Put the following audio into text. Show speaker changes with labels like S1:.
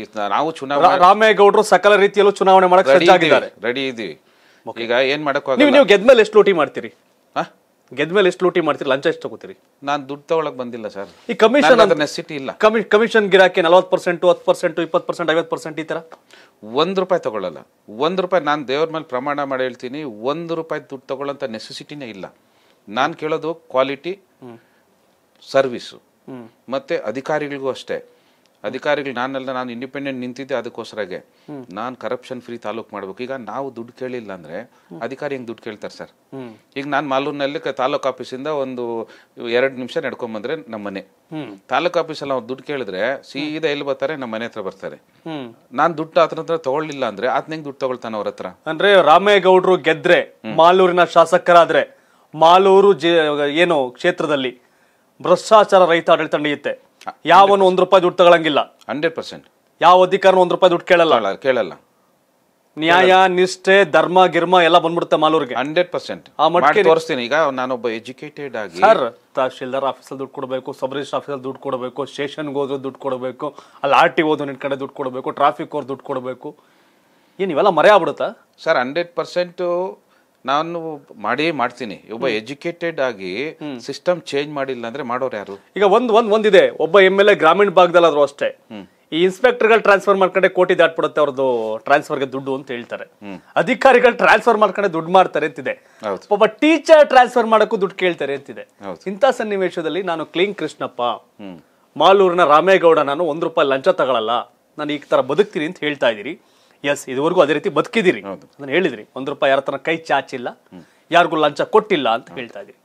S1: ಈ ನಾವು ಚುನಾವಣೆ
S2: ರಾಮೇಗೌಡರು ಸಕಲ ರೀತಿಯಲ್ಲೂ ಚುನಾವಣೆ ಮಾಡಕ್ಕೆ ಸಜ್ಜಾಗಿದ್ದಾರೆ
S1: ರೆಡಿ ಇದೀವಿ ಈಗ ಏನ್ ಮಾಡಕ್ ನೀವು ನೀವು
S2: ಗೆದ್ಮೇಲೆ ಎಷ್ಟು ಲೂಟಿ ಮಾಡ್ತೀರಿ
S1: ಗೆದ್ಮೇಲೆ ಎಷ್ಟು ಲೂಟಿ ಮಾಡ್ತೀರಿ ಲಂಚ ಎಷ್ಟು ತಗೋತೀರಿ ನಾನು ದುಡ್ಡು ತಗೊಳಕ್ ಬಂದಿಲ್ಲ ಸರ್ ಈ ಕಮಿಷನ್ ಅದ್ರ ನೆಸಿಟಿ ಇಲ್ಲ ಕಮಿಷನ್ ಗಿರಾಕಿ ನಲ್ವತ್ ಪರ್ಸೆಂಟ್ ಹತ್ತು ಪರ್ಸೆಂಟ್ ಇಪ್ಪತ್ತು ಪರ್ಸೆಂಟ್ ಐವತ್ತು ಪರ್ಸೆಂಟ್ ಈ ತರ ಒಂದು ರೂಪಾಯಿ ತಗೊಳ್ಳಲ್ಲ ಒಂದು ರೂಪಾಯಿ ನಾನು ದೇವ್ರ ಮೇಲೆ ಪ್ರಮಾಣ ಮಾಡಿ ಹೇಳ್ತೀನಿ ಒಂದು ರೂಪಾಯಿ ದುಡ್ಡು ತಗೊಳ್ಳೋಂಥ ನೆಸೆಸಿಟಿನೇ ಇಲ್ಲ ನಾನು ಕೇಳೋದು ಕ್ವಾಲಿಟಿ ಸರ್ವಿಸು ಮತ್ತೆ ಅಧಿಕಾರಿಗಳಿಗೂ ಅಷ್ಟೇ ಅಧಿಕಾರಿಗಳು ನಾನೆಲ್ಲ ನಾನು ಇಂಡಿಪೆಂಡೆಂಟ್ ನಿಂತಿದ್ದೆ ಅದಕ್ಕೋಸ್ಕರಾಗೆ ನಾನು ಕರಪ್ಷನ್ ಫ್ರೀ ತಾಲೂಕು ಮಾಡ್ಬೇಕು ಈಗ ನಾವು ದುಡ್ಡು ಕೇಳಿಲ್ಲ ಅಂದ್ರೆ ಅಧಿಕಾರಿ ಹೆಂಗ್ ದುಡ್ಡು ಕೇಳ್ತಾರೆ ಸರ್ ಈಗ ನಾನು ಮಾಲೂರಿನಲ್ಲಿ ತಾಲೂಕು ಆಫೀಸಿಂದ ಒಂದು ಎರಡು ನಿಮಿಷ ನಡ್ಕೊಂಡ್ ಬಂದ್ರೆ ನಮ್ಮ ಮನೆ ತಾಲೂಕು ಆಫೀಸಲ್ಲಿ ಅವ್ರು ದುಡ್ಡು ಕೇಳಿದ್ರೆ ಸೀದಾ ಎಲ್ಲಿ ಬರ್ತಾರೆ ನಮ್ಮ ಮನೆ ಹತ್ರ ಬರ್ತಾರೆ ನಾನು ದುಡ್ಡು ಆತನ ಹತ್ರ ತಗೊಳ್ಳಿಲ್ಲ ಅಂದ್ರೆ ಆತನ ಹೆಂಗ್ ದುಡ್ಡು ತಗೊಳ್ತಾನೆ ಅವ್ರ ಹತ್ರ ಅಂದ್ರೆ ರಾಮೇಗೌಡ್ರು
S2: ಗೆದ್ರೆ ಮಾಲೂರಿನ ಶಾಸಕರಾದ್ರೆ ಮಾಲೂರು ಏನು ಕ್ಷೇತ್ರದಲ್ಲಿ ಭ್ರಷ್ಟಾಚಾರ ರೈತ ಆಡಳಿತ ನಡೆಯುತ್ತೆ ಯಾವನು ಒಂದ್ ರೂಪಾಯಿ ದುಡ್ಡು ತಗೊಳಂಗಿಲ್ಲ ಹಂಡ್ರೆಡ್ ಪರ್ಸೆಂಟ್ ಯಾವ ಅಧಿಕಾರ ಒಂದ್ ರೂಪಾಯಿ ದುಡ್ಡು ಕೇಳಲ್ಲ ಕೇಳಲ್ಲ ನ್ಯಾಯ ನಿಷ್ಠೆ ಧರ್ಮ ಗಿರ್ಮ ಎಲ್ಲ ಬಂದ್ಬಿಡುತ್ತೆ ಮಾಲೂರಿಗೆ ಹಂಡ್ರೆಡ್ ಪರ್ಸೆಂಟ್ ಆ ಮಟ್ಟಿಗೆ ತೋರಿಸ್ತೀನಿ
S1: ಈಗ ನಾನೊಬ್ಬ ಎಜುಕೇಟೆಡ್ ಆಗಿ ಸರ್ ತಹಶೀಲ್ದಾರ್
S2: ಅಲ್ಲಿ ದುಡ್ಡು ಕೊಡಬೇಕು ಸಬ್ ರಿಜಿಸ್ಟರ್ ಆಫೀಸಲ್ಲಿ ದುಡ್ಡು ಕೊಡಬೇಕು ಸ್ಟೇಷನ್ಗೆ ಹೋದ್ರೆ ದುಡ್ಡು ಕೊಡಬೇಕು ಅಲ್ಲಿ ಆರ್ ಟಿ ಓದು ನಿನ್ನ ಕಡೆ
S1: ದುಡ್ಡು ಕೊಡಬೇಕು ಟ್ರಾಫಿಕ್ ಅವ್ರು ದುಡ್ಡು ಕೊಡಬೇಕು ಏನು ಇವೆಲ್ಲ ಮರೆ ಆಗ್ಬಿಡುತ್ತಾ ಸರ್ ಹಂಡ್ರೆಡ್ ಪರ್ಸೆಂಟು ನಾನು ಮಾಡಿ ಮಾಡ್ತೀನಿ ಒಬ್ಬ ಎಜುಕೇಟೆಡ್ ಆಗಿ ಸಿಸ್ಟಮ್ ಚೇಂಜ್ ಮಾಡಿಲ್ಲ ಅಂದ್ರೆ ಮಾಡೋರು ಯಾರು ಈಗ ಒಂದ್ ಒಂದ್ ಒಂದಿದೆ ಒಬ್ಬ ಎಮ್ ಎಲ್ ಎ ಗ್ರಾಮೀಣ ಆದ್ರೂ ಅಷ್ಟೇ ಈ ಇನ್ಸ್ಪೆಕ್ಟರ್ಗಳು
S2: ಟ್ರಾನ್ಸ್ಫರ್ ಮಾಡ್ಕೊಂಡೆ ಕೋಟಿ ದಾಟ್ಬಿಡುತ್ತೆ ಅವ್ರದ್ದು ಗೆ ದುಡ್ಡು ಅಂತ ಹೇಳ್ತಾರೆ ಅಧಿಕಾರಿಗಳು ಟ್ರಾನ್ಸ್ಫರ್ ಮಾಡ್ಕೊಂಡೆ ದುಡ್ಡು ಮಾಡ್ತಾರೆ ಅಂತಿದೆ ಒಬ್ಬ ಟೀಚರ್ ಟ್ರಾನ್ಸ್ಫರ್ ಮಾಡೋಕ್ಕೂ ದುಡ್ಡು ಕೇಳ್ತಾರೆ ಅಂತಿದೆ ಇಂಥ ಸನ್ನಿವೇಶದಲ್ಲಿ ನಾನು ಕ್ಲೀನ್ ಕೃಷ್ಣಪ್ಪ ಮಾಲೂರಿನ ರಾಮೇಗೌಡ ನಾನು ಒಂದ್ ರೂಪಾಯಿ ಲಂಚ ತಗೊಳಲ್ಲ ನಾನು ಈ ತರ ಬದುಕ್ತೀನಿ ಅಂತ ಹೇಳ್ತಾ ಇದ್ದೀರಿ ಎಸ್ ಇದುವರೆಗೂ ಅದೇ ರೀತಿ ಬದುಕಿದಿರಿ ಅದನ್ನ ಹೇಳಿದ್ರಿ ಒಂದ್ ರೂಪಾಯಿ ಯಾರ ಕೈ ಚಾಚಿಲ್ಲ ಯಾರಿಗೂ ಲಂಚ ಕೊಟ್ಟಿಲ್ಲ ಅಂತ ಹೇಳ್ತಾ ಇದ್ದೀರಿ